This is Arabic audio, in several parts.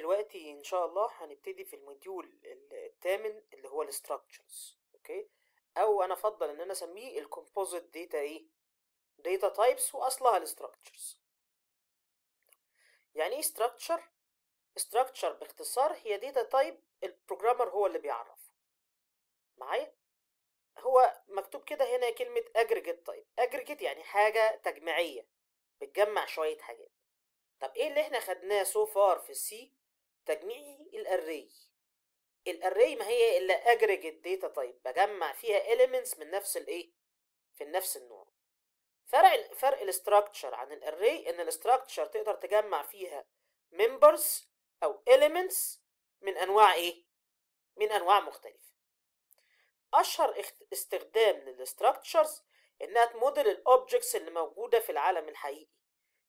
دلوقتي ان شاء الله هنبتدي في الموديول الثامن اللي هو الاستراكشرز اوكي او انا افضل ان انا اسميه الكومبوزيت داتا ايه داتا تايبس واصلها الاستراكشرز يعني ايه ستراكشر ستراكشر باختصار هي داتا تايب البروجرامر هو اللي بيعرف معايا هو مكتوب كده هنا كلمة aggregate type aggregate يعني حاجة تجميعية بتجمع شوية حاجات طب ايه اللي احنا خدناه سو فار في السي تجميعي الاري الاري ما هي الا اجريجيت داتا تايب بجمع فيها elements من نفس الايه في نفس النوع فرق فرق الاستراكشر عن الاري ان الاستراكشر تقدر تجمع فيها members او elements من انواع ايه من انواع مختلفه اشهر استخدام للاستراكشرز انها تموديل الاوبجكتس اللي موجوده في العالم الحقيقي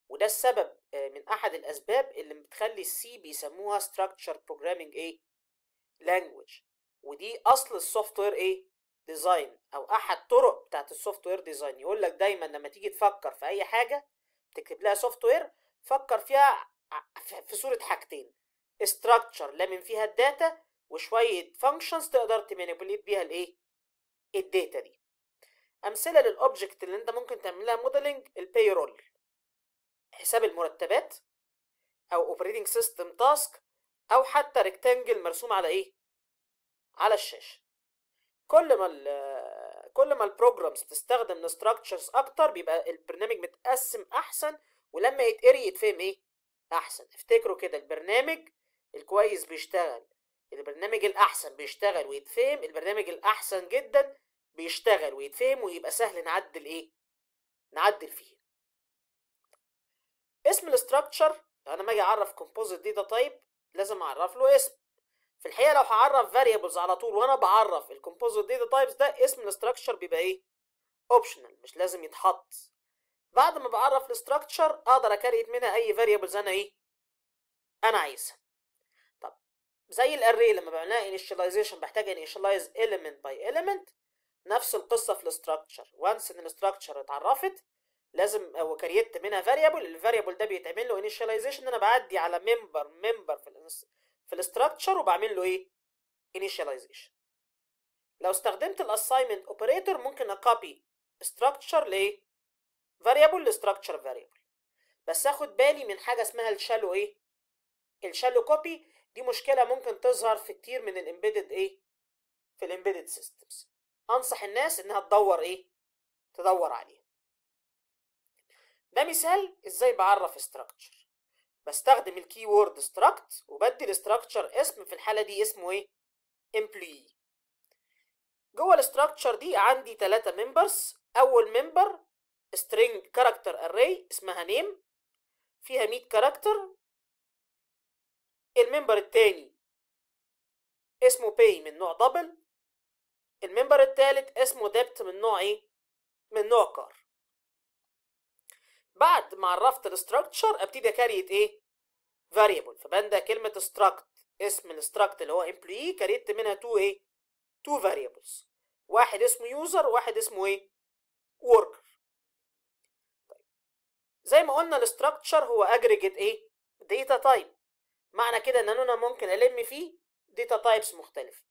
وده السبب آه، من احد الاسباب اللي بتخلي السي بيسموها structure programming ايه language ودي اصل السوفت وير ايه ديزاين او احد طرق بتاعت السوفت وير ديزاين يقول لك دايما لما تيجي تفكر في اي حاجه تكتب لها سوفت وير فكر فيها في صوره حاجتين structure لمن فيها الداتا وشويه فانكشنز تقدر تمانيبوليت بيها الايه الداتا دي امثله للاوبجكت اللي انت ممكن تعمل لها موديلنج البيرول حساب المرتبات او operating system task او حتى rectangle مرسوم على ايه على الشاشه كل ما الـ كل ما البروجرامز بتستخدم structures اكتر بيبقى البرنامج متقسم احسن ولما يتقري يتفهم ايه احسن افتكروا كده البرنامج الكويس بيشتغل البرنامج الاحسن بيشتغل ويتفهم البرنامج الاحسن جدا بيشتغل ويتفهم ويبقى سهل نعدل ايه نعدل فيه اسم الاستراكشر انا ما اجي اعرف كومبوزيت داتا تايب لازم اعرف له اسم في الحقيقه لو هعرف فاريبلز على طول وانا بعرف الكومبوزيت داتا تايبس ده اسم الاستراكشر بيبقى ايه اوبشنال مش لازم يتحط بعد ما بعرف الاستراكشر اقدر اكريت منها اي فاريبلز انا ايه انا عايزها طب زي الاري لما بعملها انيشاليزيشن بحتاج انيشاليز element باي element نفس القصه في الاستراكشر وانس ان الاستراكشر اتعرفت لازم هو كريت منها فاريبل الفاريبل ده بيتعمل له initialization ان انا بعدي على ممبر ممبر في الانس... في الاستراكشر وبعمل له ايه initialization لو استخدمت الاساينمنت اوبريتور ممكن اكوبي structure لايه variable لاستراكشر variable بس اخد بالي من حاجه اسمها الشالو ايه الشالو كوبي دي مشكله ممكن تظهر في كتير من الامبيدد ايه في الامبيدد سيستمز انصح الناس انها تدور ايه تدور عليها ده مثال ازاي بعرف استراكشر بستخدم الكي وورد استراكت وبدي الاستراكشر اسم في الحاله دي اسمه ايه employee جوه الاستراكشر دي عندي ثلاثة ممبرز اول ممبر string character array اسمها name فيها 100 كاركتر الممبر الثاني اسمه pay من نوع دبل الممبر الثالث اسمه debt من نوع ايه من نوع كار بعد ما عرفت الاستراكشر ابتدي اكريت ايه فاريبل فبندى كلمه استراكت اسم الاستراكت اللي هو امبلوي كريت منها تو ايه تو فاريبلز واحد اسمه يوزر وواحد اسمه ايه وركر طيب زي ما قلنا الاستراكشر هو اجريجيت ايه داتا تايب معنى كده ان انا ممكن الم فيه داتا تايبس مختلفه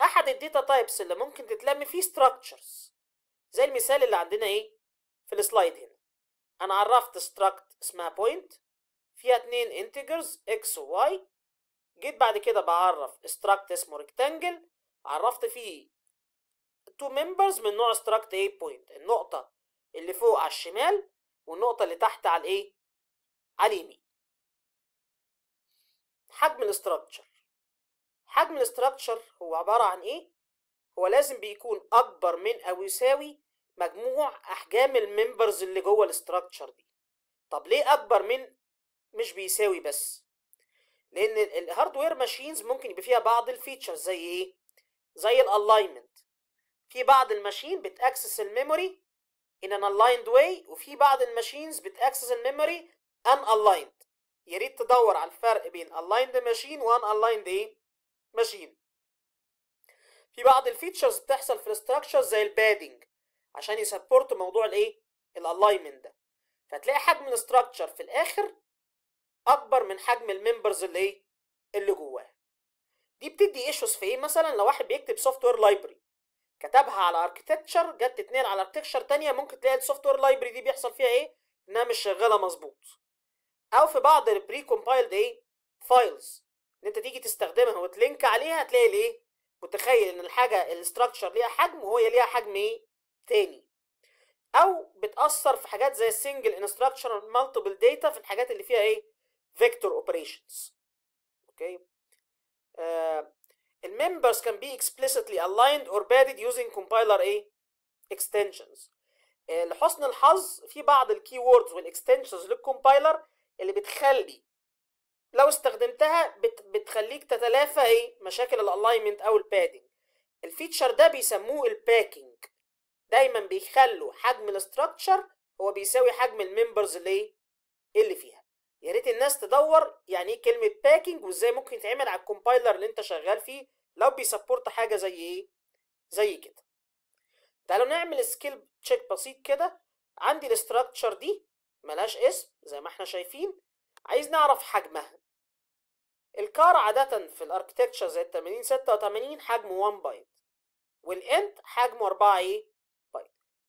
احد الداتا تايبس اللي ممكن تتلم فيه structures زي المثال اللي عندنا ايه في السلايد هنا انا عرفت struct اسمها point فيها اتنين integers x و y جيت بعد كده بعرف struct اسمه rectangle عرفت فيه two members من نوع struct a point النقطة اللي فوق على الشمال والنقطة اللي تحت على الايه؟ على اليمين حجم الاستراكشر حجم الاستراكشر هو عبارة عن ايه؟ هو لازم بيكون أكبر من أو يساوي مجموع احجام الممبرز اللي جوه الاستراكشر دي طب ليه اكبر من مش بيساوي بس لان الهاردوير ماشينز ممكن يبقى فيها بعض الفيتشرز زي ايه زي الالاينمنت في بعض الماشين بتاكسس الميموري in an aligned way وفي بعض الماشينز بتاكسس الميموري ان الايند يا ريت تدور على الفرق بين aligned ماشين وان الايند ايه ماشين في بعض الفيتشرز بتحصل في الاستراكشر زي البادنج عشان يسبورت موضوع الايه الالاينمنت ده فتلاقي حجم الاستراكشر في الاخر اكبر من حجم الممبرز اللي ايه اللي جواه دي بتدي ايشوز في ايه مثلا لو واحد بيكتب سوفت وير لايبرري كتبها على اركتكتشر جت اتنين على اركتكتشر تانية ممكن تلاقي السوفت وير لايبرري دي بيحصل فيها ايه انها مش شغاله مظبوط او في بعض البري كومبايلد ايه فايلز ان انت تيجي تستخدمها وتلينك عليها هتلاقي الايه متخيل ان الحاجه الاستراكشر ليها حجم وهي ليها حجم ايه تاني او بتاثر في حاجات زي السنجل انستراكشر مالتيبل داتا في الحاجات اللي فيها ايه فيكتور اوبريشنز اوكي آه، الممبرز كان بي explicitly الايند اور بادد يوزنج كومبايلر ايه اكستنشنز آه، لحسن الحظ في بعض الكي ووردز والاكستنشنز للكومبايلر اللي بتخلي لو استخدمتها بت بتخليك تتلافى ايه مشاكل الالاينمنت او البادنج الفيتشر ده بيسموه الباكينج دايما بيخلوا حجم الاستراكشر هو بيساوي حجم الممبرز اللي إيه؟ اللي فيها يا ريت الناس تدور يعني ايه كلمه باكينج وازاي ممكن يتعمل على الكومبايلر اللي انت شغال فيه لو بيسبورت حاجه زي ايه زي كده تعالوا نعمل سكيل تشيك بسيط كده عندي الاستراكشر دي ملهاش اسم زي ما احنا شايفين عايز نعرف حجمها الكار عادة في الاركتكتشر زي ال 80 86 حجمه 1 بايت والانت حجمه 4 ايه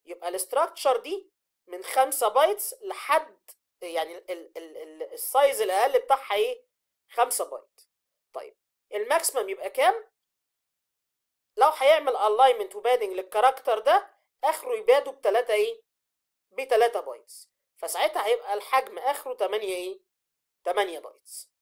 يبقى الاستراكشر دي من 5 بايتس لحد يعني السايز الاقل بتاعها ايه 5 بايت طيب الماكسيمم يبقى كام لو هيعمل الاينمنت وبادنج للكاركتر ده اخره يبادوا ب 3 ايه ب 3 بايتس فساعتها هيبقى الحجم اخره 8 ايه 8 بايتس